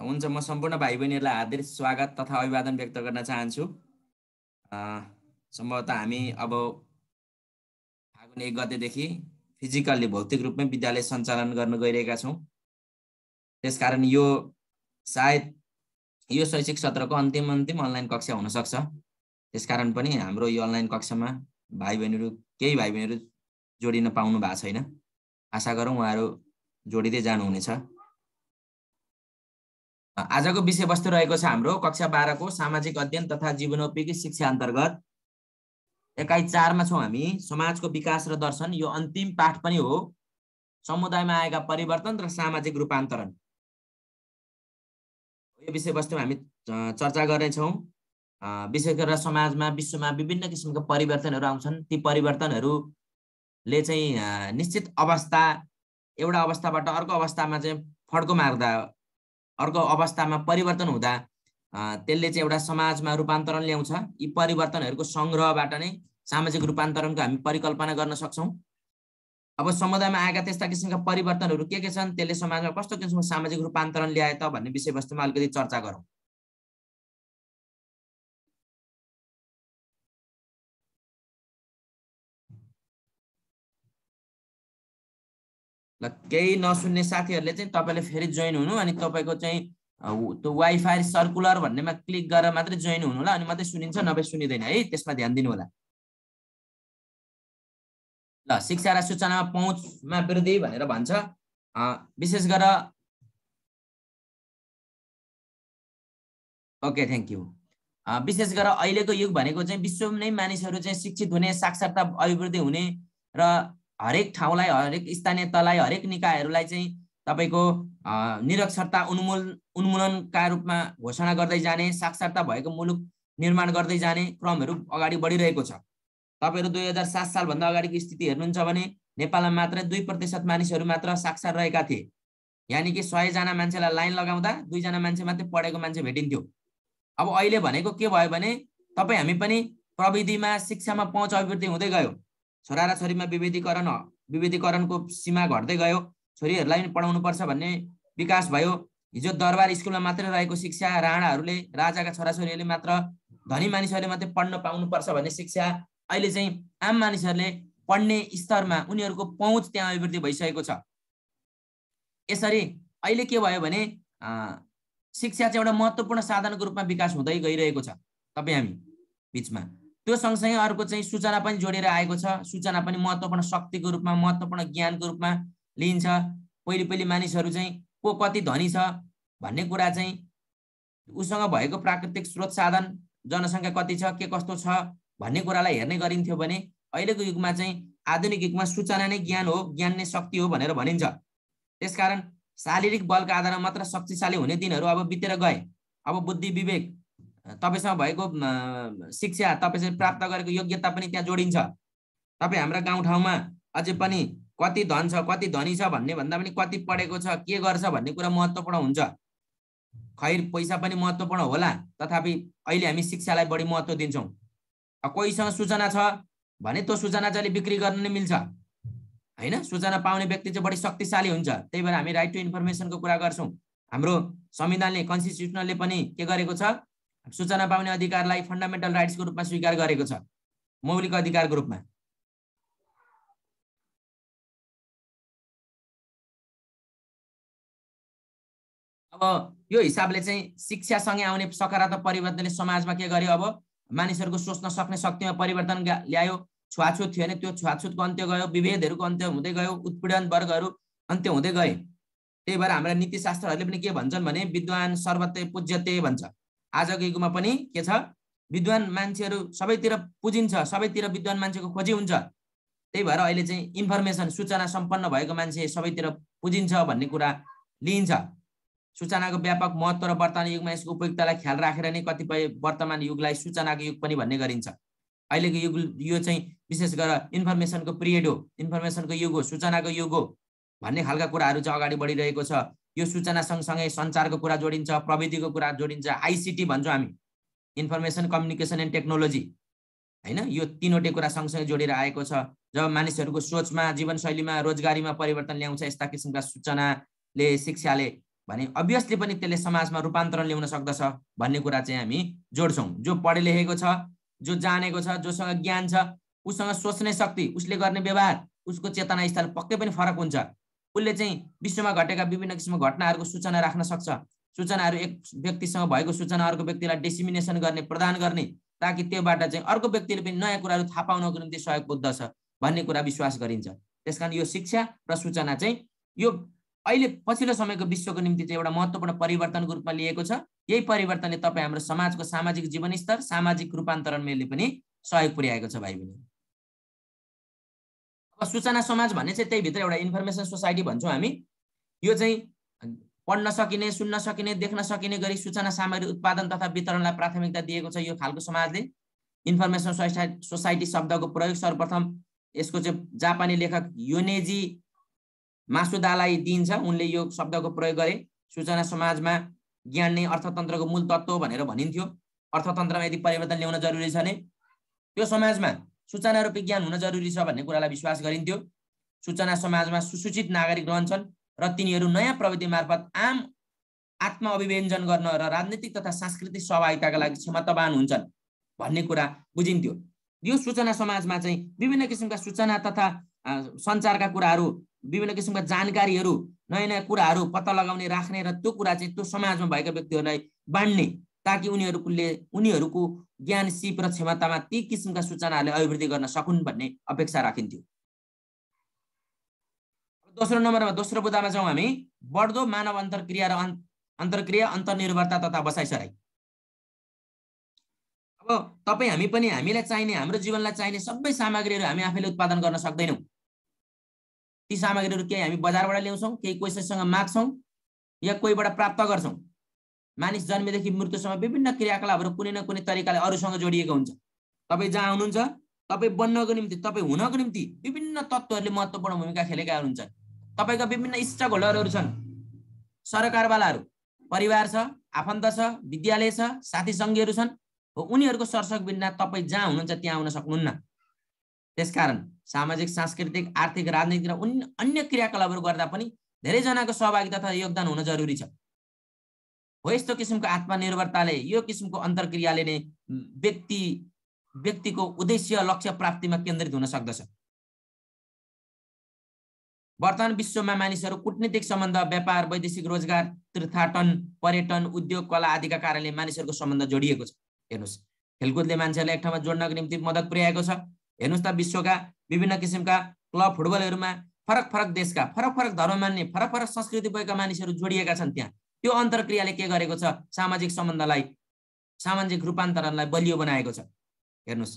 हुन्छ म सम्पूर्ण भाइ बहिनीहरूलाई हार्दिक स्वागत तथा अभिवादन व्यक्त गर्न चाहन्छु सम्भवतः हामी अब फागुन एक गतेदेखि फिजिकल्ली भौतिक रूपमै विद्यालय सञ्चालन गर्न गइरहेका छौँ त्यसकारण यो सायद यो शैक्षिक सत्रको अन्तिम अन्तिम अनलाइन कक्षा हुनसक्छ त्यसकारण पनि हाम्रो यो अनलाइन कक्षामा भाइ बहिनीहरू केही भाइ बहिनीहरू जोडिन पाउनु भएको छैन आशा गरौँ उहाँहरू जोडिँदै जानुहुनेछ आजको विषयवस्तु रहेको छ हाम्रो कक्षा बाह्रको सामाजिक अध्ययन तथा जीवनोपयोगी शिक्षा अन्तर्गत एकाइ चारमा छौँ हामी समाजको विकास र दर्शन यो अन्तिम पाठ पनि हो समुदायमा आएका परिवर्तन र सामाजिक रूपान्तरण यो विषयवस्तुमा हामी चर्चा गर्नेछौँ विशेष गरेर समाजमा विश्वमा विभिन्न किसिमका परिवर्तनहरू आउँछन् ती परिवर्तनहरूले चाहिँ निश्चित अवस्था एउटा अवस्थाबाट अर्को अवस्थामा चाहिँ फड्को मार्दा अर्को अवस्थामा परिवर्तन हुँदा त्यसले चाहिँ एउटा समाजमा रूपान्तरण ल्याउँछ यी परिवर्तनहरूको सङ्ग्रहबाट नै सामाजिक रूपान्तरणको हामी परिकल्पना गर्न सक्छौँ अब समुदायमा आएका त्यस्ता किसिमका परिवर्तनहरू के के छन् त्यसले समाजमा कस्तो किसिमको सामाजिक रूपान्तरण ल्याए त भन्ने विषयवस्तुमा अलिकति चर्चा गरौँ ल केही नसुन्ने साथीहरूले चाहिँ तपाईँले फेरि जोइन हुनु अनि तपाईँको चाहिँ त्यो वाइफाई सर्कुलर भन्नेमा क्लिक गरेर मात्रै जोइन हुनु होला अनि मात्रै सुनिन्छ नभए सुनिँदैन है त्यसमा ध्यान दिनु होला ल शिक्षा र सूचनामा पहुँचमा वृद्धि भनेर भन्छ विशेष गरेर ओके थ्याङ्क यू विशेष गरेर अहिलेको युग भनेको चाहिँ विश्व नै मानिसहरू चाहिँ शिक्षित हुने साक्षरता अभिवृद्धि हुने र हरेक ठाउँलाई हरेक स्थानीय तहलाई हरेक निकायहरूलाई चाहिँ तपाईँको निरक्षरता उन्मूल उन्मूलनका रूपमा घोषणा गर्दै जाने साक्षरता भएको मुलुक निर्माण गर्दै जाने क्रमहरू अगाडि बढिरहेको छ तपाईँहरू दुई हजार सात सालभन्दा अगाडिको स्थिति हेर्नुहुन्छ भने नेपालमा मात्र दुई प्रतिशत मानिसहरू मात्र साक्षर रहेका थिए यानि कि सयजना मान्छेलाई लाइन लगाउँदा दुईजना मान्छे मात्रै पढेको मान्छे भेटिन्थ्यो अब अहिले भनेको के भयो भने तपाईँ हामी पनि प्रविधिमा शिक्षामा पहुँच अभिवृद्धि हुँदै गयो छोरा र छोरीमा विभेदीकरण विभेदीकरणको सीमा घट्दै गयो छोरीहरूलाई पनि पढाउनुपर्छ भन्ने विकास भयो हिजो दरबार स्कुलमा मात्रै रहेको शिक्षा राणाहरूले राजाका छोराछोरीहरूले मात्र धनी मानिसहरूले मात्रै पढ्न पाउनुपर्छ भन्ने शिक्षा अहिले चाहिँ आम मानिसहरूले पढ्ने स्तरमा उनीहरूको पहुँच त्यहाँ अभिवृद्धि भइसकेको छ यसरी अहिले के भयो भने शिक्षा चाहिँ एउटा महत्त्वपूर्ण साधनको रूपमा विकास हुँदै गइरहेको छ तपाईँ हामी बिचमा त्यो सँगसँगै अर्को चाहिँ सूचना पनि जोडेर आएको छ सूचना पनि महत्त्वपूर्ण शक्तिको रूपमा महत्त्वपूर्ण ज्ञानको रूपमा लिइन्छ पहिले पहिले मानिसहरू चाहिँ को कति धनी छ भन्ने कुरा चाहिँ उसँग भएको प्राकृतिक स्रोत साधन जनसङ्ख्या कति छ के कस्तो छ भन्ने कुरालाई हेर्ने गरिन्थ्यो भने अहिलेको युगमा चाहिँ आधुनिक युगमा सूचना नै ज्ञान हो ज्ञान नै शक्ति हो भनेर भनिन्छ त्यसकारण शारीरिक बलका आधारमा मात्र शक्तिशाली हुने दिनहरू अब बितेर गए अब बुद्धि विवेक तपाईँसँग भएको शिक्षा तपाईँसँग प्राप्त गरेको योग्यता पनि त्यहाँ जोडिन्छ तपाईँ हाम्रा गाउँठाउँमा अझै पनि कति धन छ कति धनी छ भन्ने भन्दा पनि कति पढेको छ के गर्छ भन्ने कुरा महत्त्वपूर्ण हुन्छ खैर पैसा पनि महत्त्वपूर्ण होला तथापि अहिले हामी शिक्षालाई बढी महत्त्व दिन्छौँ कोहीसँग सूचना छ भने त्यो सूचना चाहिँ बिक्री गर्न नै मिल्छ होइन सूचना पाउने व्यक्ति चाहिँ बढी शक्तिशाली हुन्छ त्यही भएर हामी राइट टु इन्फर्मेसनको कुरा गर्छौँ हाम्रो संविधानले कन्स्टिट्युसनले पनि के गरेको छ सूचना पाउने अधिकारलाई फन्डामेन्टल राइट्सको रूपमा स्वीकार गरेको छ मौलिक अधिकारको रूपमा अब यो हिसाबले चाहिँ शिक्षासँगै आउने सकारात्मक परिवर्तनले समाजमा के गर्यो अब मानिसहरूको सोच्न सक्ने शक्तिमा परिवर्तन ल्यायो छुवाछुत थियो भने त्यो छुवाछुतको अन्त्य गयो विभेदहरूको अन्त्य हुँदै गयो उत्पीडन वर्गहरू अन्त्य हुँदै गए त्यही भएर हाम्रा नीतिशास्त्रहरूले पनि के भन्छन् भने विद्वान सर्वते पूज्यते भन्छ आजको युगमा पनि के छ विद्वान मान्छेहरू सबैतिर पुजिन्छ सबैतिर विद्वान मान्छेको खोजी हुन्छ त्यही भएर अहिले चाहिँ इन्फर्मेसन सूचना सम्पन्न भएको मान्छे सबैतिर पुजिन्छ भन्ने कुरा लिइन्छ सूचनाको व्यापक महत्त्व र वर्तमान युगमा यसको उपयुक्तलाई ख्याल राखेर नै कतिपय वर्तमान युगलाई सूचनाको युग पनि भन्ने गरिन्छ अहिलेको युग यो चाहिँ विशेष गरेर इन्फर्मेसनको पिरियड हो इन्फर्मेसनको युग हो सूचनाको युग हो भन्ने खालका कुराहरू चाहिँ अगाडि बढिरहेको छ यो सूचना सँगसँगै सञ्चारको कुरा जोडिन्छ प्रविधिको कुरा जोडिन्छ आइसिटी भन्छौँ हामी इन्फर्मेसन कम्युनिकेसन एन्ड टेक्नोलोजी होइन यो तिनवटै कुरा सँगसँगै जोडेर आएको छ जब मानिसहरूको सोचमा जीवनशैलीमा रोजगारीमा परिवर्तन ल्याउँछ यस्ता किसिमका सूचनाले शिक्षाले भने अभियसली पनि त्यसले समाजमा रूपान्तरण ल्याउन सक्दछ भन्ने कुरा चाहिँ हामी जोड्छौँ जो पढे लेखेको छ जो जानेको छ जोसँग ज्ञान छ उसँग सोच्ने शक्ति उसले गर्ने व्यवहार उसको चेतना स्थल पक्कै पनि फरक हुन्छ उसले चाहिँ विश्वमा घटेका विभिन्न किसिमको घटनाहरूको सूचना राख्न सक्छ सूचनाहरू एक व्यक्तिसँग भएको सूचना अर्को व्यक्तिलाई डेसिमिनेसन गर्ने प्रदान गर्ने ताकि त्योबाट चाहिँ अर्को व्यक्तिले पनि नयाँ कुराहरू थाहा पाउनको निम्ति सहयोग पुग्दछ भन्ने कुरा विश्वास गरिन्छ त्यस कारण यो शिक्षा र सूचना चाहिँ यो अहिले पछिल्लो समयको विश्वको निम्ति चाहिँ एउटा महत्त्वपूर्ण परिवर्तनको रूपमा लिएको छ यही परिवर्तनले तपाईँ हाम्रो समाजको सामाजिक जीवनस्तर सामाजिक रूपान्तरणले पनि सहयोग पुर्याएको छ भाइ बहिनी अब सूचना समाज भन्ने चाहिँ त्यही भित्र एउटा इन्फर्मेसन सोसाइटी भन्छौँ हामी यो चाहिँ पढ्न सकिने सुन्न सकिने देख्न सकिने गरी सूचना सामग्री उत्पादन तथा वितरणलाई प्राथमिकता दिएको छ यो खालको समाजले इन्फर्मेसन सोसाइटी सोसाइटी शब्दको प्रयोग सर्वप्रथम यसको चाहिँ जापानी लेखक योनेजी मासुदालाई दिइन्छ उनले यो शब्दको प्रयोग गरे सूचना समाजमा ज्ञान नै अर्थतन्त्रको मूल तत्त्व भनेर भनिन्थ्यो अर्थतन्त्रमा यदि परिवर्तन ल्याउन जरुरी छ भने त्यो समाजमा सूचना र विज्ञान हुन जरुरी छ भन्ने कुरालाई विश्वास गरिन्थ्यो सूचना समाजमा सुसूचित नागरिक रहन्छन् र तिनीहरू नयाँ प्रविधि मार्फत आम आत्मअभिव्यञ्जन गर्न र राजनीतिक तथा सांस्कृतिक सहभागिताका लागि क्षमतावान हुन्छन् भन्ने कुरा बुझिन्थ्यो यो सूचना समाजमा चाहिँ विभिन्न किसिमका सूचना तथा सञ्चारका कुराहरू विभिन्न किसिमका जानकारीहरू नयाँ नयाँ कुराहरू पत्ता लगाउने राख्ने र त्यो कुरा चाहिँ त्यो समाजमा भएका व्यक्तिहरूलाई बाँड्ने ताकि उनीहरूले उनीहरूको ज्ञान सिप र क्षमतामा ती किसिमका सूचनाहरूले अभिवृद्धि गर्न सकुन् भन्ने अपेक्षा राखिन्थ्यो दोस्रो नम्बरमा दोस्रो बुदामा जाउँ हामी बढ्दो मानव अन्तर्क्रिया र अन्तर्क्रिया अन्तर्निर्भरता तथा बसाइसराई अब तपाईँ हामी पनि हामीलाई चाहिने हाम्रो जीवनलाई चाहिने सबै सामग्रीहरू हामी आफैले उत्पादन गर्न सक्दैनौँ ती सामग्रीहरू केही हामी बजारबाट ल्याउँछौँ केही कोहीसँग माग्छौँ या कोहीबाट प्राप्त गर्छौँ मानिस जन्मेदेखि मृत्युसम्म विभिन्न क्रियाकलापहरू कुनै न कुनै तरिकाले अरूसँग जोडिएको हुन्छ तपाईँ जहाँ हुनुहुन्छ तपाईँ बन्नको निम्ति तपाईँ हुनको निम्ति विभिन्न तत्त्वहरूले महत्त्वपूर्ण भूमिका खेलेका हुन्छ तपाईँका विभिन्न स्टक होल्डरहरू छन् सरकारवालाहरू परिवार छ आफन्त छ विद्यालय छ साथी सङ्घीहरू छन् हो उनीहरूको सरसक बिना तपाईँ जहाँ हुनुहुन्छ त्यहाँ आउन सक्नुहुन्न त्यसकारण सामाजिक सांस्कृतिक आर्थिक राजनीतिक र अन्य क्रियाकलापहरू गर्दा पनि धेरैजनाको सहभागिता तथा योगदान हुन जरुरी छ हो यस्तो किसिमको आत्मनिर्भरताले यो किसिमको अन्तर्क्रियाले नै व्यक्ति व्यक्तिको उद्देश्य लक्ष्य प्राप्तिमा केन्द्रित हुन सक्दछ वर्तमान विश्वमा मानिसहरू कुटनीतिक सम्बन्ध व्यापार वैदेशिक रोजगार तीर्थाटन पर्यटन उद्योग कला आदिका कारणले मानिसहरूको सम्बन्ध जोडिएको छ हेर्नुहोस् खेलकुदले मान्छेहरूलाई एक ठाउँमा जोड्नको निम्ति मद्दत पुर्याएको छ हेर्नुहोस् त विश्वका विभिन्न किसिमका क्लब फुटबलहरूमा फरक फरक देशका फरक फरक धर्म मान्ने फरक फरक संस्कृति भएका मानिसहरू जोडिएका छन् त्यहाँ त्यो अन्तर्क्रियाले के गरेको छ सामाजिक सम्बन्धलाई सामाजिक रूपान्तरणलाई बलियो बनाएको छ हेर्नुहोस्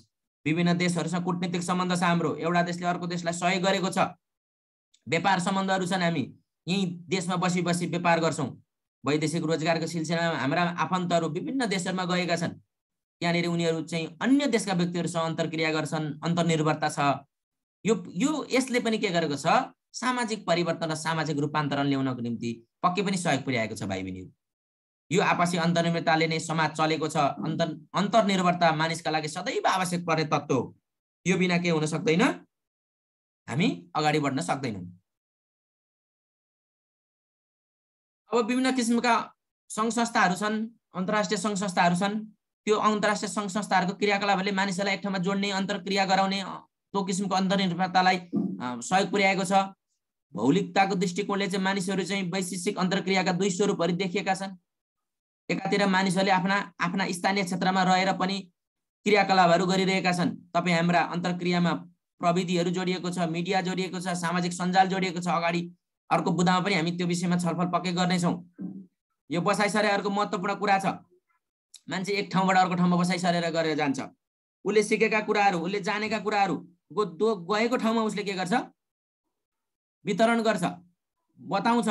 विभिन्न देशहरूसँग कुटनीतिक सम्बन्ध छ हाम्रो एउटा देशले अर्को देशलाई सहयोग गरेको छ व्यापार सम्बन्धहरू छन् हामी यहीँ देशमा बसी बसी व्यापार गर्छौँ वैदेशिक रोजगारको सिलसिलामा हाम्रा आफन्तहरू विभिन्न देशहरूमा गएका छन् त्यहाँनिर उनीहरू चाहिँ अन्य देशका व्यक्तिहरूसँग अन्तर्क्रिया गर्छन् अन्तर्निर्भरता छ यो यो यसले पनि के गरेको छ सामाजिक परिवर्तन र सामाजिक रूपान्तरण ल्याउनको निम्ति पक्कै पनि सहयोग पुर्याएको छ भाइ बहिनीहरू यो आपसी अन्तर्निर्भरताले नै समाज चलेको छ अन्तर अन्तर्निर्भरता मानिसका लागि सदैव आवश्यक पर्ने तत्त्व हो यो बिना के हुन सक्दैन हामी अगाडि बढ्न सक्दैनौँ अब विभिन्न किसिमका सङ्घ संस्थाहरू छन् अन्तर्राष्ट्रिय सङ्घ संस्थाहरू छन् त्यो अन्तर्राष्ट्रिय सङ्घ संस्थाहरूको क्रियाकलापहरूले मानिसहरूलाई एक ठाउँमा जोड्ने अन्तर्क्रिया गराउने त्यो किसिमको अन्तर्निर्भरतालाई सहयोग पुर्याएको छ भौलिकताको दृष्टिकोणले चाहिँ मानिसहरू चाहिँ वैशिष्टिक अन्तर्क्रियाका दुई स्वरूपहरू देखिएका छन् एकातिर मानिसहरूले आफ्ना आफ्ना स्थानीय क्षेत्रमा रहेर पनि क्रियाकलापहरू गरिरहेका छन् तपाईँ हाम्रा अन्तर्क्रियामा प्रविधिहरू जोडिएको छ मिडिया जोडिएको छ सामाजिक सञ्जाल जोडिएको छ अगाडि अर्को बुदामा पनि हामी त्यो विषयमा छलफल पक्कै गर्नेछौँ यो बसाइ अर्को महत्त्वपूर्ण कुरा छ मान्छे एक ठाउँबाट अर्को ठाउँमा बसाइ सरेर गरेर जान्छ उसले सिकेका कुराहरू उसले जानेका कुराहरू गो गएको ठाउँमा उसले के गर्छ वितरण गर्छ बताउँछ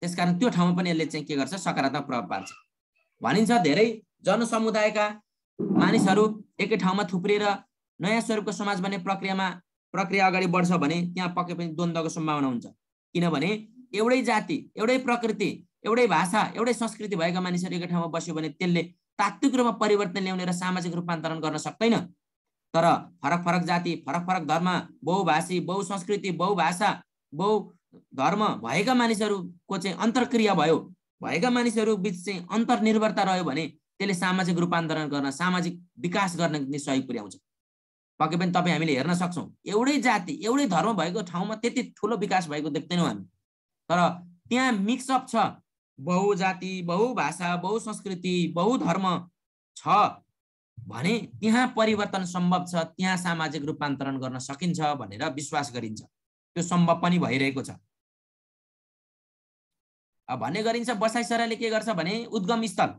त्यसकारण त्यो ठाउँमा पनि यसले चाहिँ के गर्छ सकारात्मक प्रभाव पार्छ भनिन्छ धेरै जनसमुदायका मानिसहरू एकै ठाउँमा थुप्रिएर नयाँ स्वरूपको समाज बन्ने प्रक्रियामा प्रक्रिया अगाडि बढ्छ भने त्यहाँ पक्कै पनि द्वन्द्वको सम्भावना हुन्छ किनभने एउटै जाति एउटै प्रकृति एउटै भाषा एउटै संस्कृति भएका मानिसहरू एकै ठाउँमा बस्यो भने त्यसले तात्विक रूपमा परिवर्तन ल्याउने र सामाजिक रूपान्तरण गर्न सक्दैन तर फरक फरक जाति फरक फरक धर्म बहुभाषी बहुसंस्कृति बहुभाषा बहु धर्म भएका मानिसहरूको चाहिँ अन्तर्क्रिया भयो भएका मानिसहरू बिच चाहिँ अन्तर्निर्भरता रह्यो भने त्यसले सामाजिक रूपान्तरण गर्न सामाजिक विकास गर्न सहयोग पुर्याउँछ पक्कै पनि तपाईँ हामीले हेर्न सक्छौँ एउटै जाति एउटै धर्म भएको ठाउँमा त्यति ठुलो विकास भएको देख्दैनौँ हामी तर त्यहाँ मिक्सअप छ बहुजाति बहुभाषा बहुसंस्कृति बहुधर्म छ भने त्यहाँ परिवर्तन सम्भव छ त्यहाँ सामाजिक रूपान्तरण गर्न सकिन्छ भनेर विश्वास गरिन्छ त्यो सम्भव पनि भइरहेको छ भन्ने गरिन्छ बसाइसराले के गर्छ भने उद्गम स्थल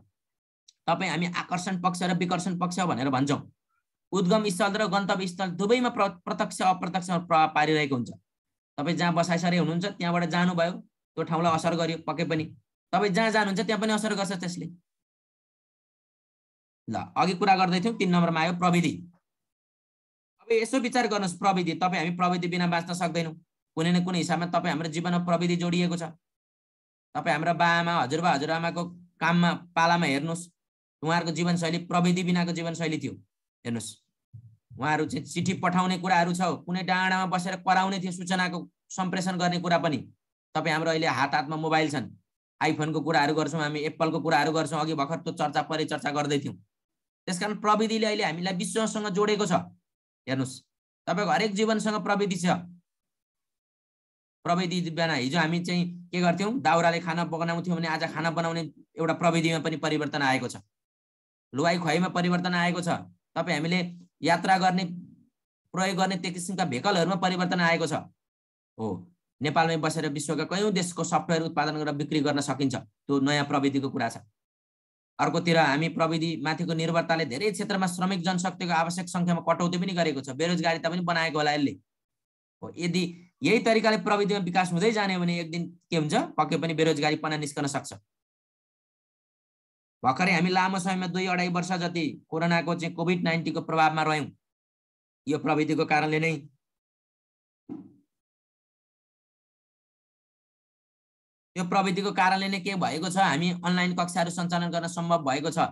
तपाईँ हामी आकर्षण पक्ष र विकर्षण पक्ष भनेर भन्छौँ उद्गम स्थल र गन्तव्य स्थल दुवैमा प्र प्रत्यक्ष अप्रत्यक्ष प्रभाव पारिरहेको हुन्छ तपाईँ जहाँ बसाइसरे हुनुहुन्छ त्यहाँबाट जानुभयो त्यो ठाउँलाई असर गर्यो पक्कै पनि तपाईँ जहाँ जानुहुन्छ त्यहाँ पनि असर गर्छ त्यसले ल अघि कुरा गर्दै थियौँ तिन नम्बरमा आयो प्रविधि अब यसो विचार गर्नुहोस् प्रविधि तपाईँ हामी प्रविधि बिना बाँच्न सक्दैनौँ कुनै न कुनै हिसाबमा तपाईँ हाम्रो जीवनमा प्रविधि जोडिएको छ तपाईँ हाम्रो बाआमा हजुरबा हजुरआमाको काममा पालामा हेर्नुहोस् उहाँहरूको जीवनशैली प्रविधि बिनाको जीवनशैली थियो हेर्नुहोस् उहाँहरू चाहिँ चिठी पठाउने कुराहरू छ कुनै डाँडामा बसेर कराउने थियो सूचनाको सम्प्रेषण गर्ने कुरा पनि तपाईँ हाम्रो अहिले हात हातमा मोबाइल छन् आइफोनको कुराहरू गर्छौँ हामी एप्पलको कुराहरू गर्छौँ अघि भर्खर त्यो चर्चा परिचर्चा गर्दै थियौँ त्यस कारण प्रविधिले अहिले हामीलाई विश्वसँग जोडेको छ हेर्नुहोस् तपाईँको हरेक जीवनसँग प्रविधि छ प्रविधि बिहान हिजो हामी चाहिँ के गर्थ्यौँ दाउराले खाना बनाउँथ्यौँ भने आज खाना बनाउने एउटा प्रविधिमा पनि परिवर्तन आएको छ लुवाई खुवाईमा परिवर्तन आएको छ तपाईँ हामीले यात्रा गर्ने प्रयोग गर्ने त्यो किसिमका भेकलहरूमा परिवर्तन आएको छ हो नेपालमै बसेर विश्वका कयौँ देशको सफ्टवेयर उत्पादन गरेर बिक्री गर्न सकिन्छ त्यो नयाँ प्रविधिको कुरा छ अर्कोतिर हामी प्रविधि माथिको निर्भरताले धेरै क्षेत्रमा श्रमिक जनशक्तिको आवश्यक सङ्ख्यामा कटौती पनि गरेको छ बेरोजगारीता पनि बनाएको होला यसले हो यदि यही तरिकाले प्रविधिमा विकास हुँदै जाने हो भने एक दिन के हुन्छ पक्कै पनि बेरोजगारी पना निस्कन सक्छ भर्खरै हामी लामो समयमा दुई अढाई वर्ष जति कोरोनाको चाहिँ कोभिड नाइन्टिनको प्रभावमा रह्यौँ यो प्रविधिको कारणले नै यो प्रविधिको कारणले नै के भएको छ हामी अनलाइन कक्षाहरू सञ्चालन गर्न सम्भव भएको छ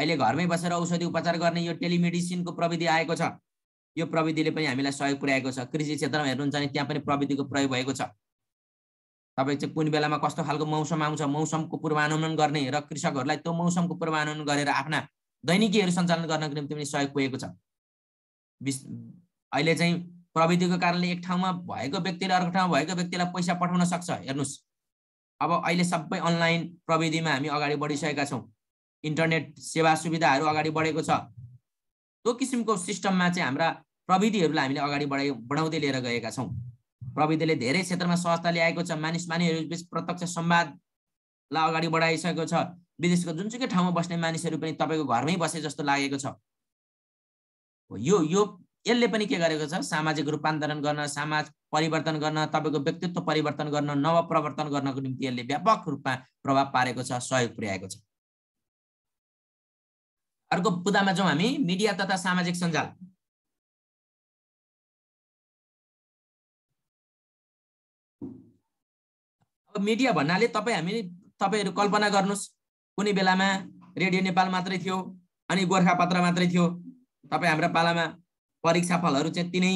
अहिले घरमै बसेर औषधि उपचार गर्ने यो टेलिमेडिसिनको प्रविधि आएको छ यो प्रविधिले पनि हामीलाई सहयोग पुर्याएको छ कृषि क्षेत्रमा हेर्नुहुन्छ भने त्यहाँ पनि प्रविधिको प्रयोग भएको छ तपाईँ चाहिँ कुन बेलामा कस्तो खालको मौसम आउँछ मौसमको पूर्वानुमान गर्ने र कृषकहरूलाई त्यो मौसमको पूर्वानुमान गरेर आफ्ना दैनिकीहरू सञ्चालन गर्नको निम्ति पनि सहयोग पुगेको छ अहिले चाहिँ प्रविधिको कारणले एक ठाउँमा भएको व्यक्तिले अर्को ठाउँमा भएको व्यक्तिलाई पैसा पठाउन सक्छ हेर्नुहोस् अब अहिले सबै अनलाइन प्रविधिमा हामी अगाडि बढिसकेका छौँ इन्टरनेट सेवा सुविधाहरू अगाडि बढेको छ त्यो किसिमको सिस्टममा चाहिँ हाम्रा प्रविधिहरूलाई हामीले अगाडि बढाइ बढाउँदै लिएर गएका छौँ प्रविधिले धेरै क्षेत्रमा सहजता ल्याएको छ मानिस बिच प्रत्यक्ष संवादलाई अगाडि बढाइसकेको छ विदेशको जुनसुकै ठाउँमा बस्ने मानिसहरू पनि तपाईँको घरमै बसे जस्तो लागेको छ यो यो यसले पनि के गरेको छ सामाजिक रूपान्तरण गर्न समाज परिवर्तन गर्न तपाईँको व्यक्तित्व परिवर्तन गर्न नवप्रवर्तन गर्नको निम्ति यसले व्यापक रूपमा प्रभाव पारेको छ सहयोग पुर्याएको छ अर्को बुदामा जाउँ हामी मिडिया तथा सामाजिक सञ्जाल अब मिडिया भन्नाले तपाईँ हामी तपाईँहरू कल्पना गर्नुहोस् कुनै बेलामा रेडियो नेपाल मात्रै थियो अनि गोर्खापत्र मात्रै थियो तपाईँ हाम्रा पालामा परीक्षा फलहरू चाहिँ तिनै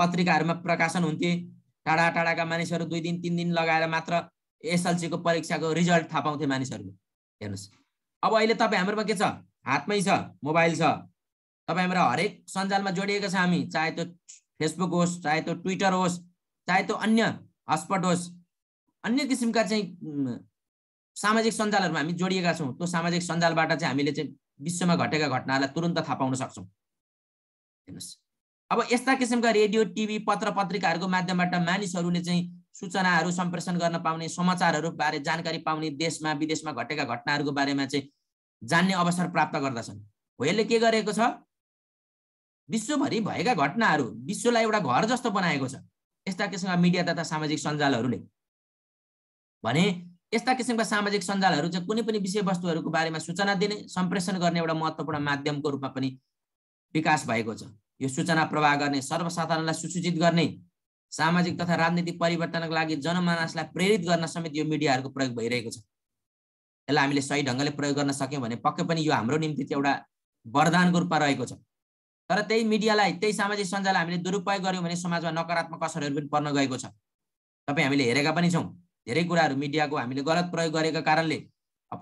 पत्रिकाहरूमा प्रकाशन हुन्थे टाढा टाढाका मानिसहरू दुई दिन तिन दिन लगाएर मात्र एसएलसीको परीक्षाको रिजल्ट थाहा पाउँथे मानिसहरूले हेर्नुहोस् अब अहिले तपाईँ हाम्रोमा के छ हातमै छ मोबाइल छ तपाईँ हाम्रो हरेक सञ्जालमा जोडिएको छ हामी चाहे त्यो फेसबुक होस् चाहे त्यो ट्विटर होस् चाहे त्यो अन्य हस्पट होस् अन्य किसिमका चाहिँ सामाजिक सञ्जालहरूमा हामी जोडिएका छौँ त्यो सामाजिक सञ्जालबाट चाहिँ हामीले चाहिँ विश्वमा घटेका घटनाहरूलाई तुरन्त थाहा पाउन सक्छौँ हेर्नुहोस् अब यस्ता किसिमका रेडियो टिभी पत्र पत्रिकाहरूको माध्यमबाट मानिसहरूले चाहिँ सूचनाहरू सम्प्रेषण गर्न पाउने समाचारहरू बारे जानकारी पाउने देशमा विदेशमा घटेका घटनाहरूको बारेमा चाहिँ जान्ने अवसर प्राप्त गर्दछन् हो के गरेको छ विश्वभरि भएका घटनाहरू विश्वलाई एउटा घर जस्तो बनाएको छ यस्ता किसिमका मिडिया तथा सामाजिक सञ्जालहरूले भने यस्ता किसिमका सामाजिक सञ्जालहरू चाहिँ कुनै पनि विषयवस्तुहरूको बारेमा सूचना दिने सम्प्रेषण गर्ने एउटा महत्त्वपूर्ण माध्यमको रूपमा पनि विकास भएको छ यो सूचना प्रवाह गर्ने सर्वसाधारणलाई सुसूचित गर्ने सामाजिक तथा राजनीतिक परिवर्तनको लागि जनमानसलाई प्रेरित गर्न समेत यो मिडियाहरूको प्रयोग भइरहेको छ यसलाई हामीले सही ढङ्गले प्रयोग गर्न सक्यौँ भने पक्कै पनि यो हाम्रो निम्ति चाहिँ एउटा वरदानको रूपमा रहेको छ तर त्यही मिडियालाई त्यही सामाजिक सञ्जाललाई हामीले दुरुपयोग गऱ्यौँ भने समाजमा नकारात्मक असरहरू पनि पर्न गएको छ तपाईँ हामीले हेरेका पनि छौँ धेरै कुराहरू मिडियाको हामीले गलत प्रयोग गरेको कारणले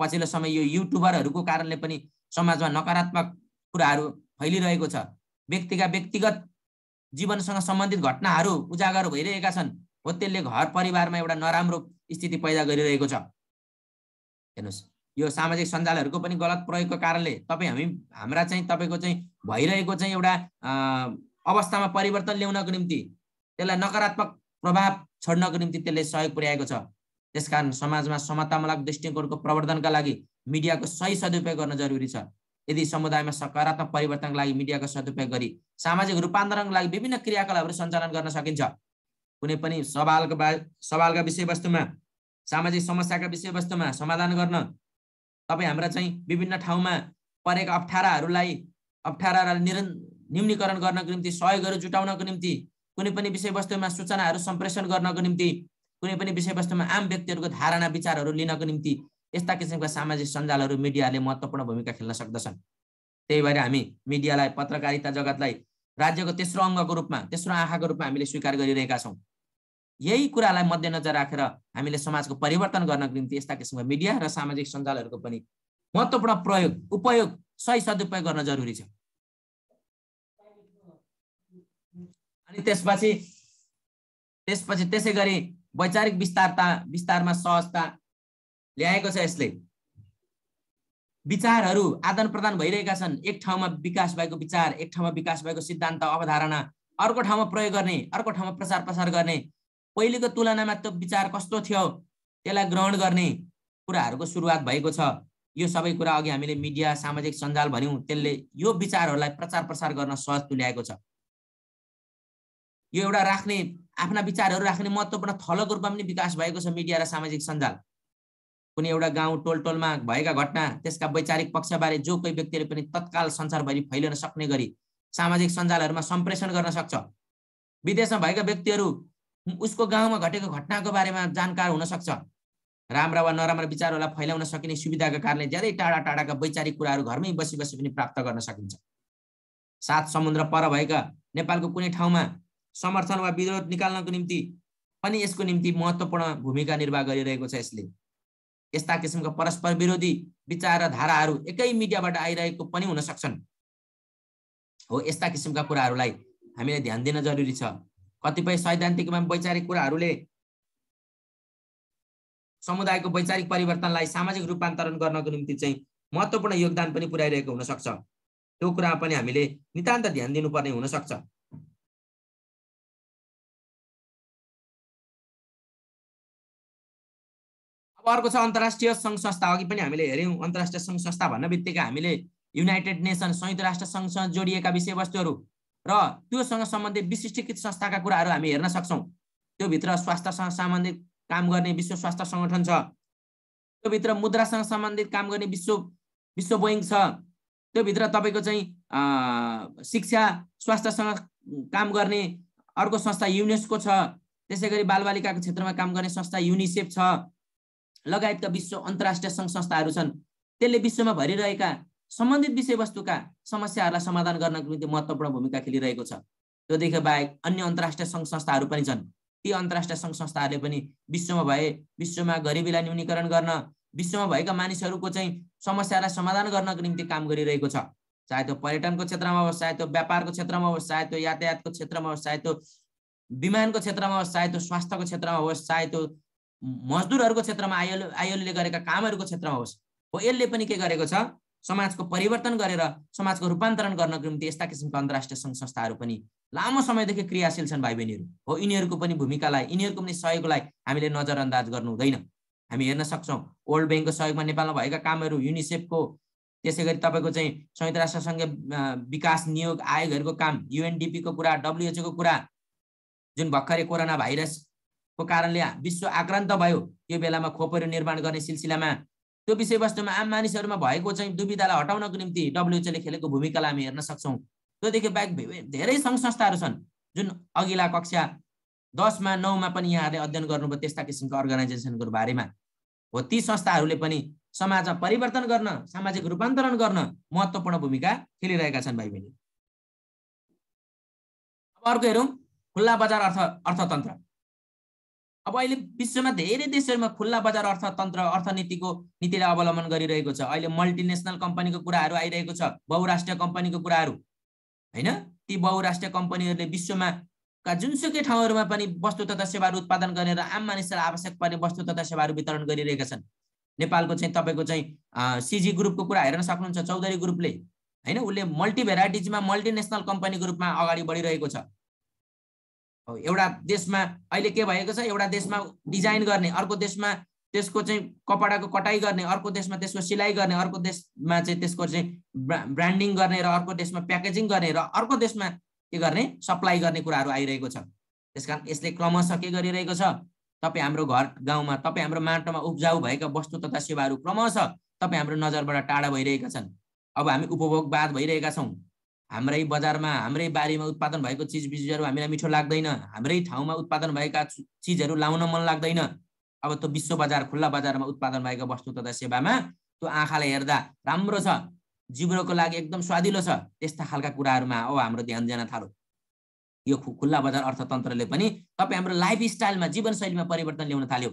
पछिल्लो समय यो युट्युबरहरूको कारणले पनि समाजमा नकारात्मक कुराहरू फैलिरहेको छ व्यक्तिका व्यक्तिगत जीवनसँग सम्बन्धित घटनाहरू उजागर भइरहेका छन् हो त्यसले घर परिवारमा एउटा नराम्रो स्थिति पैदा गरिरहेको छ हेर्नुहोस् यो सामाजिक सञ्जालहरूको पनि गलत प्रयोगको कारणले तपाईँ हामी हाम्रा चाहिँ तपाईँको चाहिँ भइरहेको चाहिँ एउटा अवस्थामा परिवर्तन ल्याउनको निम्ति त्यसलाई नकारात्मक प्रभाव छोड्नको निम्ति त्यसले सहयोग पुर्याएको छ त्यसकारण समाजमा समतामूलक दृष्टिकोणको प्रवर्धनका लागि मिडियाको सही सदुपयोग गर्न जरुरी छ यदि समुदायमा सकारात्मक परिवर्तनको लागि मिडियाको सदुपयोग गरी सामाजिक रूपान्तरणको लागि विभिन्न क्रियाकलापहरू सञ्चालन गर्न सकिन्छ कुनै पनि सवालको बा सवालका विषयवस्तुमा सामाजिक समस्याका विषयवस्तुमा समाधान गर्न तपाईँ हाम्रा चाहिँ विभिन्न ठाउँमा परेका अप्ठ्याराहरूलाई अप्ठ्यारालाई निर न्यूनीकरण गर्नको निम्ति सहयोगहरू जुटाउनको निम्ति कुनै पनि विषयवस्तुमा सूचनाहरू सम्प्रेषण गर्नको निम्ति कुनै पनि विषयवस्तुमा आम व्यक्तिहरूको धारणा विचारहरू लिनको निम्ति यस्ता किसिमका सामाजिक सञ्जालहरू मिडियाले महत्त्वपूर्ण भूमिका खेल्न सक्दछन् त्यही भएर हामी मिडियालाई पत्रकारिता जगतलाई राज्यको तेस्रो अङ्गको रूपमा तेस्रो आँखाको रूपमा हामीले स्वीकार गरिरहेका छौँ यही कुरालाई मध्यनजर राखेर हामीले समाजको परिवर्तन गर्नको निम्ति यस्ता किसिमको मिडिया र सामाजिक सञ्जालहरूको पनि महत्त्वपूर्ण प्रयोग उपयोग सही सदुपयोग गर्न जरुरी छ अनि त्यसपछि त्यसपछि त्यसै गरी वैचारिक विस्तारता विस्तारमा सहजता ल्याएको छ यसले विचारहरू आदान प्रदान भइरहेका छन् एक ठाउँमा विकास भएको विचार एक ठाउँमा विकास भएको सिद्धान्त अवधारणा अर्को ठाउँमा प्रयोग गर्ने अर्को ठाउँमा प्रचार प्रसार गर्ने पहिलेको तुलनामा त्यो विचार कस्तो थियो त्यसलाई ग्रहण गर्ने कुराहरूको सुरुवात भएको छ यो सबै कुरा अघि हामीले मिडिया सामाजिक सञ्जाल भन्यौँ त्यसले यो विचारहरूलाई प्रचार प्रसार गर्न सहज तुल्याएको छ यो एउटा राख्ने आफ्ना विचारहरू राख्ने महत्त्वपूर्ण थलोको रूपमा पनि विकास भएको छ मिडिया र सामाजिक सञ्जाल कुनै एउटा गाउँ टोल टोलमा भएका घटना त्यसका वैचारिक पक्षबारे जो कोही व्यक्तिले पनि तत्काल संसारभरि फैलिन सक्ने गरी सामाजिक सञ्जालहरूमा सम्प्रेषण गर्न सक्छ विदेशमा भएका व्यक्तिहरू उसको गाउँमा घटेको घटनाको बारेमा जानकार हुन सक्छ राम्रा वा नराम्रा विचारहरूलाई फैलाउन सकिने सुविधाका कारणले धेरै टाढा टाढाका वैचारिक कुराहरू घरमै बसी बसी पनि प्राप्त गर्न सकिन्छ सात समुद्र पर भएका नेपालको कुनै ठाउँमा समर्थन वा विरोध निकाल्नको निम्ति पनि यसको निम्ति महत्त्वपूर्ण भूमिका निर्वाह गरिरहेको छ यसले यस्ता किसिमका परस्पर विरोधी विचार र धाराहरू एकै मिडियाबाट आइरहेको पनि हुन सक्छन् हो यस्ता किसिमका कुराहरूलाई हामीले ध्यान दिन जरुरी छ कतिपय सैद्धान्तिकमा वैचारिक कुराहरूले समुदायको वैचारिक परिवर्तनलाई सामाजिक रूपान्तरण गर्नको निम्ति चाहिँ महत्त्वपूर्ण योगदान पनि पुर्याइरहेको हुनसक्छ त्यो कुरा पनि हामीले नितान्त ध्यान दिनुपर्ने हुनसक्छ अर्को छ अन्तर्राष्ट्रिय सङ्घ संस्था अघि पनि हामीले हेऱ्यौँ अन्तर्राष्ट्रिय सङ्घ संस्था भन्न बित्तिकै हामीले युनाइटेड नेसन संयुक्त राष्ट्र सङ्घसँग जोडिएका विषयवस्तुहरू र त्योसँग सम्बन्धित विशिष्टीकृत संस्थाका कुराहरू हामी हेर्न सक्छौँ त्योभित्र स्वास्थ्यसँग सम्बन्धित काम गर्ने विश्व स्वास्थ्य सङ्गठन छ त्योभित्र मुद्रासँग सम्बन्धित काम गर्ने विश्व विश्व बैङ्क छ त्योभित्र तपाईँको चाहिँ शिक्षा स्वास्थ्यसँग काम गर्ने अर्को संस्था युनेस्को छ त्यसै गरी बालबालिकाको क्षेत्रमा काम गर्ने संस्था युनिसेफ छ लगायतका विश्व अन्तर्राष्ट्रिय सङ्घ संस्थाहरू छन् त्यसले विश्वमा भरिरहेका सम्बन्धित विषयवस्तुका समस्याहरूलाई समाधान गर्नको निम्ति महत्त्वपूर्ण भूमिका खेलिरहेको छ त्योदेखि बाहेक अन्य अन्तर्राष्ट्रिय सङ्घ संस्थाहरू पनि छन् ती अन्तर्राष्ट्रिय सङ्घ संस्थाहरूले पनि विश्वमा भए विश्वमा गरिबीलाई न्यूनीकरण गर्न विश्वमा भएका मानिसहरूको चाहिँ समस्यालाई समाधान गर्नको निम्ति काम गरिरहेको छ चाहे त्यो पर्यटनको क्षेत्रमा होस् चाहे त्यो व्यापारको क्षेत्रमा होस् चाहे त्यो यातायातको क्षेत्रमा होस् चाहे त्यो विमानको क्षेत्रमा होस् चाहे त्यो स्वास्थ्यको क्षेत्रमा होस् चाहे त्यो मजदुरहरूको क्षेत्रमा आयोल आयोलले गरेका कामहरूको क्षेत्रमा होस् हो यसले पनि के गरेको छ समाजको परिवर्तन गरेर समाजको रूपान्तरण गर्नको निम्ति यस्ता किसिमका अन्तर्राष्ट्रिय सङ्घ संस्थाहरू पनि लामो समयदेखि क्रियाशील छन् भाइ बहिनीहरू हो यिनीहरूको पनि भूमिकालाई यिनीहरूको पनि सहयोगलाई हामीले नजरअन्दाज गर्नु हुँदैन हामी हेर्न सक्छौँ वर्ल्ड ब्याङ्कको सहयोगमा नेपालमा भएका कामहरू युनिसेफको त्यसै गरी तपाईँको चाहिँ संयुक्त राष्ट्रसङ्घीय विकास नियोग आयोगहरूको काम युएनडिपीको कुरा डब्लुएचओको कुरा जुन भर्खरै कोरोना भाइरस को कारणले विश्व आक्रान्त भयो यो बेलामा खोपहरू निर्माण गर्ने सिलसिलामा त्यो विषयवस्तुमा आम मानिसहरूमा भएको चाहिँ दुविधालाई हटाउनको निम्ति डब्लुएचओले खेलेको भूमिकालाई हामी हेर्न सक्छौँ त्योदेखि बाहेक धेरै सङ्घ संस्थाहरू छन् जुन अघिल्ला कक्षा दसमा नौमा पनि यहाँहरूले अध्ययन गर्नुभयो त्यस्ता किसिमको अर्गनाइजेसनको बारेमा हो ती संस्थाहरूले पनि समाजमा परिवर्तन गर्न सामाजिक रूपान्तरण गर्न महत्त्वपूर्ण भूमिका खेलिरहेका छन् भाइ बहिनी अब अर्को हेरौँ खुल्ला बजार अर्थ अर्थतन्त्र अब अहिले विश्वमा धेरै देशहरूमा खुल्ला बजार अर्थतन्त्र अर्थनीतिको नीतिलाई अवलम्बन गरिरहेको छ अहिले मल्टिनेसनल कम्पनीको कुराहरू आइरहेको छ बहुराष्ट्रिय कम्पनीको कुराहरू होइन ती बहुराष्ट्रिय कम्पनीहरूले विश्वमा का जुनसुकै ठाउँहरूमा पनि वस्तु तथा सेवाहरू उत्पादन गरेर आम मानिसलाई आवश्यक पर्ने वस्तु तथा सेवाहरू वितरण गरिरहेका छन् नेपालको चाहिँ तपाईँको चाहिँ सिजी ग्रुपको कुरा हेर्न सक्नुहुन्छ चौधरी ग्रुपले होइन उसले मल्टी भेराइटिजमा मल्टिनेसनल कम्पनीको रूपमा अगाडि बढिरहेको छ एउटा देशमा अहिले के भएको छ एउटा देशमा डिजाइन गर्ने अर्को देशमा त्यसको चाहिँ कपडाको कटाइ गर्ने अर्को देशमा त्यसको सिलाइ गर्ने अर्को देशमा चाहिँ त्यसको चाहिँ ब्रान्डिङ गर्ने र अर्को देशमा प्याकेजिङ गर्ने र अर्को देशमा के गर्ने सप्लाई गर्ने कुराहरू आइरहेको छ त्यस यसले क्रमशः के गरिरहेको छ तपाईँ हाम्रो घर गाउँमा तपाईँ हाम्रो माटोमा उब्जाउ भएका वस्तु तथा सेवाहरू क्रमशः तपाईँ हाम्रो नजरबाट टाढा भइरहेका छन् अब हामी उपभोगवाद भइरहेका छौँ हाम्रै बजारमा हाम्रै बारीमा उत्पादन भएको बिजहरू हामीलाई मिठो लाग्दैन हाम्रै ठाउँमा उत्पादन भएका चिजहरू लाउन मन लाग्दैन अब त्यो विश्व बजार खुल्ला बजारमा उत्पादन भएको वस्तु तथा सेवामा त्यो आँखाले हेर्दा राम्रो छ जिब्रोको लागि एकदम स्वादिलो छ त्यस्ता खालका कुराहरूमा अब हाम्रो ध्यान जान थालो यो खुल्ला बजार अर्थतन्त्रले पनि तपाईँ हाम्रो लाइफस्टाइलमा जीवनशैलीमा परिवर्तन ल्याउन थाल्यो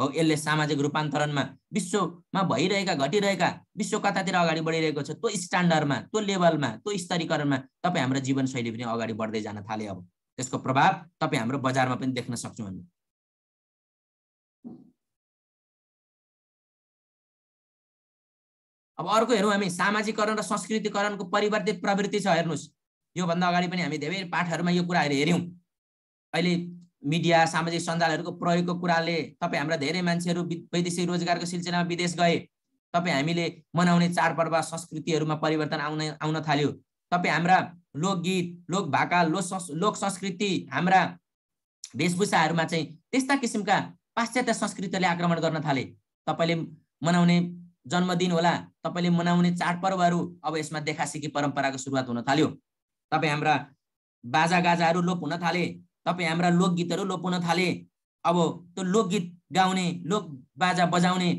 हो यसले सामाजिक रूपान्तरणमा विश्वमा भइरहेका घटिरहेका विश्व कतातिर अगाडि बढिरहेको छ त्यो स्ट्यान्डर्डमा त्यो लेभलमा त्यो स्तरीकरणमा तपाईँ हाम्रो जीवनशैली पनि अगाडि बढ्दै जान थाले अब त्यसको प्रभाव तपाईँ हाम्रो बजारमा पनि देख्न सक्छौँ हामी अब अर्को हेरौँ हामी सामाजिकरण र संस्कृतिकरणको परिवर्तित प्रवृत्ति छ हेर्नुहोस् योभन्दा अगाडि पनि हामी धेरै पाठहरूमा यो कुराहरू हेऱ्यौँ अहिले मिडिया सामाजिक सञ्जालहरूको प्रयोगको कुराले तपाईँ हाम्रा धेरै मान्छेहरू वैदेशिक रोजगारको सिलसिलामा विदेश गए तपाईँ हामीले मनाउने चाडपर्व संस्कृतिहरूमा परिवर्तन आउन आउन थाल्यो तपाईँ हाम्रा लोकगीत लोक भाका लोक संस् लोक संस्कृति हाम्रा वेशभूषाहरूमा चाहिँ त्यस्ता किसिमका पाश्चात्य संस्कृतिले आक्रमण गर्न थाले तपाईँले मनाउने जन्मदिन होला तपाईँले मनाउने चाडपर्वहरू अब यसमा देखासिकी परम्पराको सुरुवात हुन थाल्यो तपाईँ हाम्रा बाजागाजाहरू लोप हुन थाले तपाईँ हाम्रा लोकगीतहरू हुन थाले अब त्यो लोकगीत गाउने लोक बाजा बजाउने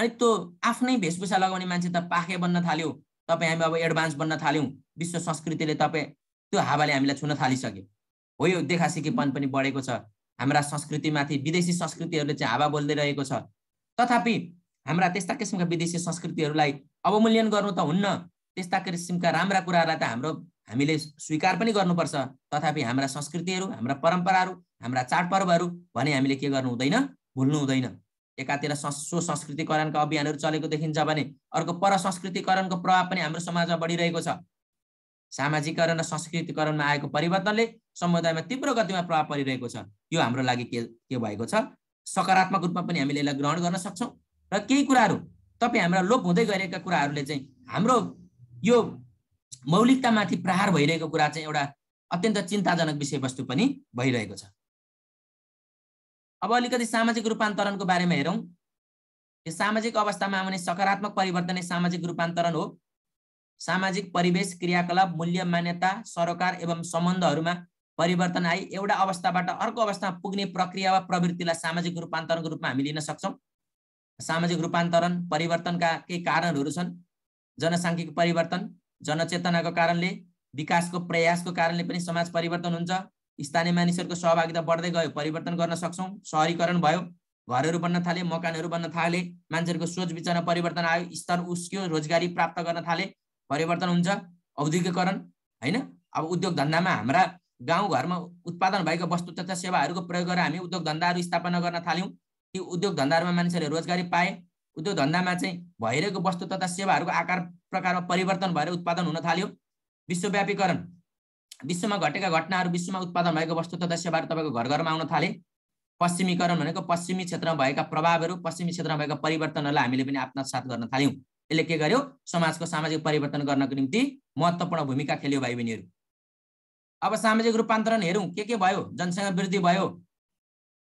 अनि त्यो आफ्नै भेषभूषा लगाउने मान्छे त पाखे बन्न थाल्यो तपाईँ हामी अब एडभान्स बन्न थाल्यौँ विश्व संस्कृतिले तपाईँ त्यो हावाले हामीलाई छुन थालिसक्यो हो यो देखासिकीपन पनि बढेको छ हाम्रा संस्कृतिमाथि विदेशी संस्कृतिहरूले चाहिँ हावा बोल्दै रहेको छ तथापि हाम्रा त्यस्ता किसिमका विदेशी संस्कृतिहरूलाई अवमूल्यन गर्नु त हुन्न त्यस्ता किसिमका राम्रा कुराहरूलाई त हाम्रो हामीले स्वीकार पनि गर्नुपर्छ तथापि हाम्रा संस्कृतिहरू हाम्रा परम्पराहरू हाम्रा चाडपर्वहरू भने हामीले के गर्नु हुँदैन भुल्नु हुँदैन एकातिर सो संस्कृतिकरणका अभियानहरू चलेको देखिन्छ भने अर्को पर संस्कृतिकरणको प्रभाव पनि हाम्रो समाजमा बढिरहेको छ सामाजिकरण र संस्कृतिकरणमा आएको परिवर्तनले समुदायमा तीव्र गतिमा प्रभाव परिरहेको छ यो हाम्रो लागि के के भएको छ सकारात्मक रूपमा पनि हामीले यसलाई ग्रहण गर्न सक्छौँ र केही कुराहरू तपाईँ हाम्रा लोप हुँदै गइरहेका कुराहरूले चाहिँ हाम्रो यो मौलिकतामाथि प्रहार भइरहेको कुरा चाहिँ एउटा अत्यन्त चिन्ताजनक विषयवस्तु पनि भइरहेको छ अब अलिकति सामाजिक रूपान्तरणको बारेमा हेरौँ यो सामाजिक अवस्थामा आउने सकारात्मक परिवर्तन नै सामाजिक रूपान्तरण हो सामाजिक परिवेश क्रियाकलाप मूल्य मान्यता सरोकार एवं सम्बन्धहरूमा परिवर्तन आई एउटा अवस्थाबाट अर्को अवस्थामा पुग्ने प्रक्रिया वा प्रवृत्तिलाई सामाजिक रूपान्तरणको रूपमा हामी लिन सक्छौँ सामाजिक रूपान्तरण परिवर्तनका केही कारणहरू छन् जनसाङ्ख्यिक परिवर्तन जनचेतनाको कारणले विकासको प्रयासको कारणले पनि समाज परिवर्तन हुन्छ स्थानीय मानिसहरूको सहभागिता बढ्दै गयो परिवर्तन गर्न सक्छौँ सहरीकरण भयो घरहरू बन्न थाले मकानहरू बन्न थाले मान्छेहरूको सोच विचारमा परिवर्तन आयो स्तर उस्क्यो रोजगारी प्राप्त गर्न थाले परिवर्तन हुन्छ औद्योगिकरण होइन अब उद्योग धन्दामा हाम्रा गाउँघरमा उत्पादन भएको वस्तु तथा सेवाहरूको प्रयोग गरेर हामी उद्योग धन्दाहरू स्थापना गर्न थाल्यौँ ती उद्योग धन्दाहरूमा मान्छेहरूले रोजगारी पाए उद्योग धन्दामा चाहिँ भइरहेको वस्तु तथा सेवाहरूको आकार प्रकारमा परिवर्तन भएर उत्पादन हुन थाल्यो विश्वव्यापीकरण विश्वमा घटेका घटनाहरू विश्वमा उत्पादन भएको वस्तु तथा सेवाहरू तपाईँको घर घरमा आउन थाले पश्चिमीकरण भनेको पश्चिमी क्षेत्रमा भएका प्रभावहरू पश्चिमी क्षेत्रमा भएका परिवर्तनहरूलाई हामीले पनि साथ गर्न थाल्यौँ यसले के गर्यो समाजको सामाजिक परिवर्तन गर्नको निम्ति महत्त्वपूर्ण भूमिका खेल्यो भाइ बहिनीहरू अब सामाजिक रूपान्तरण हेरौँ के के भयो जनसङ्ख्या वृद्धि भयो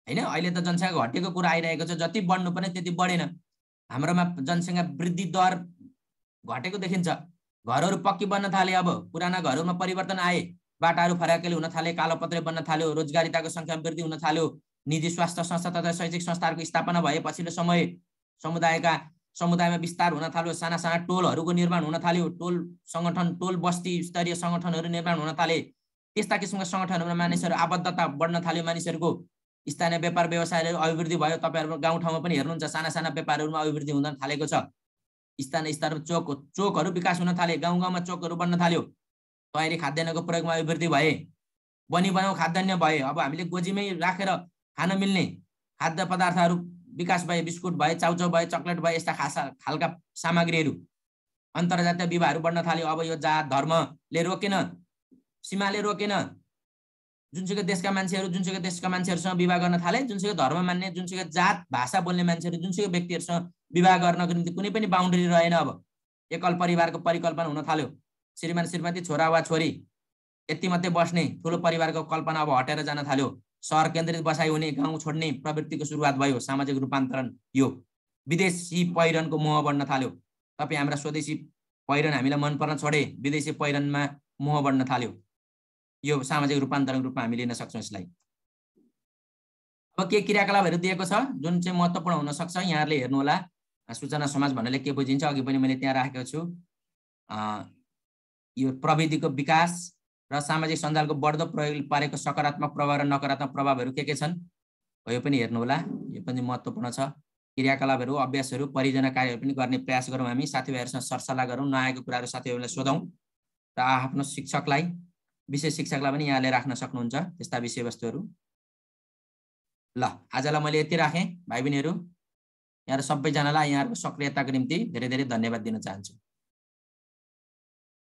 होइन अहिले त जनसङ्ख्या घटेको कुरा आइरहेको छ जति बढ्नु पर्ने त्यति बढेन हाम्रोमा जनसङ्ख्या वृद्धि दर घटेको देखिन्छ घरहरू पक्की बन्न थाले अब पुराना घरहरूमा परिवर्तन आए बाटाहरू फराकेले हुन थाले कालोपत्रे बन्न थाल्यो रोजगारीताको सङ्ख्या वृद्धि हुन थाल्यो निजी स्वास्थ्य संस्था तथा शैक्षिक संस्थाहरूको स्थापना भए पछिल्लो समय समुदायका समुदायमा विस्तार हुन थाल्यो साना साना टोलहरूको निर्माण हुन थाल्यो टोल सङ्गठन टोल बस्ती स्तरीय सङ्गठनहरू निर्माण हुन थाले त्यस्ता किसिमका सङ्गठनहरूमा मानिसहरू आबद्धता बढ्न थाल्यो मानिसहरूको स्थानीय व्यापार व्यवसायले अभिवृद्धि भयो तपाईँहरू गाउँठाउँमा पनि हेर्नुहुन्छ साना साना व्यापारहरूमा अभिवृद्धि हुन थालेको छ स्थानीय स्तरमा चोक चोकहरू विकास हुन थाले गाउँ गाउँमा चोकहरू बन्न थाल्यो तयारी खाद्यान्नको प्रयोगमा अभिवृद्धि भए बनी बनाउ खाद्यान्न भए अब हामीले गोजीमै राखेर खान मिल्ने खाद्य पदार्थहरू विकास भए बिस्कुट भए चाउचाउ भए चक्लेट भए यस्ता खासा खालका सामग्रीहरू अन्तर्जातीय विवाहहरू बढ्न थाल्यो अब यो जात धर्मले रोकेन सीमाले रोकेन जुनसुकै देशका मान्छेहरू जुनसुकै देशका मान्छेहरूसँग विवाह गर्न थाले जुनसुकै धर्म मान्ने जुनसुकै जात भाषा बोल्ने मान्छेहरू जुनसुकै व्यक्तिहरूसँग विवाह गर्नको निम्ति कुनै पनि बााउन्ड्री रहेन अब एकल परिवारको परिकल्पना हुन थाल्यो श्रीमान श्रीमती छोरा वा छोरी यति मात्रै बस्ने ठुलो परिवारको कल्पना अब हटेर जान थाल्यो सहर केन्द्रित बसाइ हुने गाउँ छोड्ने प्रवृत्तिको सुरुवात भयो सामाजिक रूपान्तरण यो विदेशी पहिरनको मोह बढ्न थाल्यो तपाईँ हाम्रा स्वदेशी पहिरन हामीलाई मनपर्न पर्न छोडे विदेशी पहिरनमा मोह बढ्न थाल्यो यो सामाजिक रूपान्तरणको रूपमा हामी लिन सक्छौँ यसलाई अब के क्रियाकलापहरू दिएको छ जुन चाहिँ महत्त्वपूर्ण हुनसक्छ यहाँहरूले हेर्नुहोला सूचना समाज भन्नाले के बुझिन्छ अघि पनि मैले त्यहाँ राखेको छु यो प्रविधिको विकास र सामाजिक सञ्जालको बढ्दो प्रयोग पारेको सकारात्मक प्रभाव र नकारात्मक प्रभावहरू के के छन् हो यो पनि हेर्नुहोला यो पनि महत्त्वपूर्ण छ क्रियाकलापहरू अभ्यासहरू परियोजना कार्यहरू पनि गर्ने प्रयास गरौँ हामी साथीभाइहरूसँग सरसल्लाह गरौँ नआएको कुराहरू साथीभाइहरूलाई सोधौँ र आफ्नो शिक्षकलाई विषय शिक्षकलाई पनि यहाँले राख्न सक्नुहुन्छ त्यस्ता विषयवस्तुहरू ल आजलाई मैले यति राखेँ भाइ बहिनीहरू यहाँ सबैजनालाई यहाँहरूको सक्रियताको निम्ति धेरै धेरै धन्यवाद दिन चाहन्छु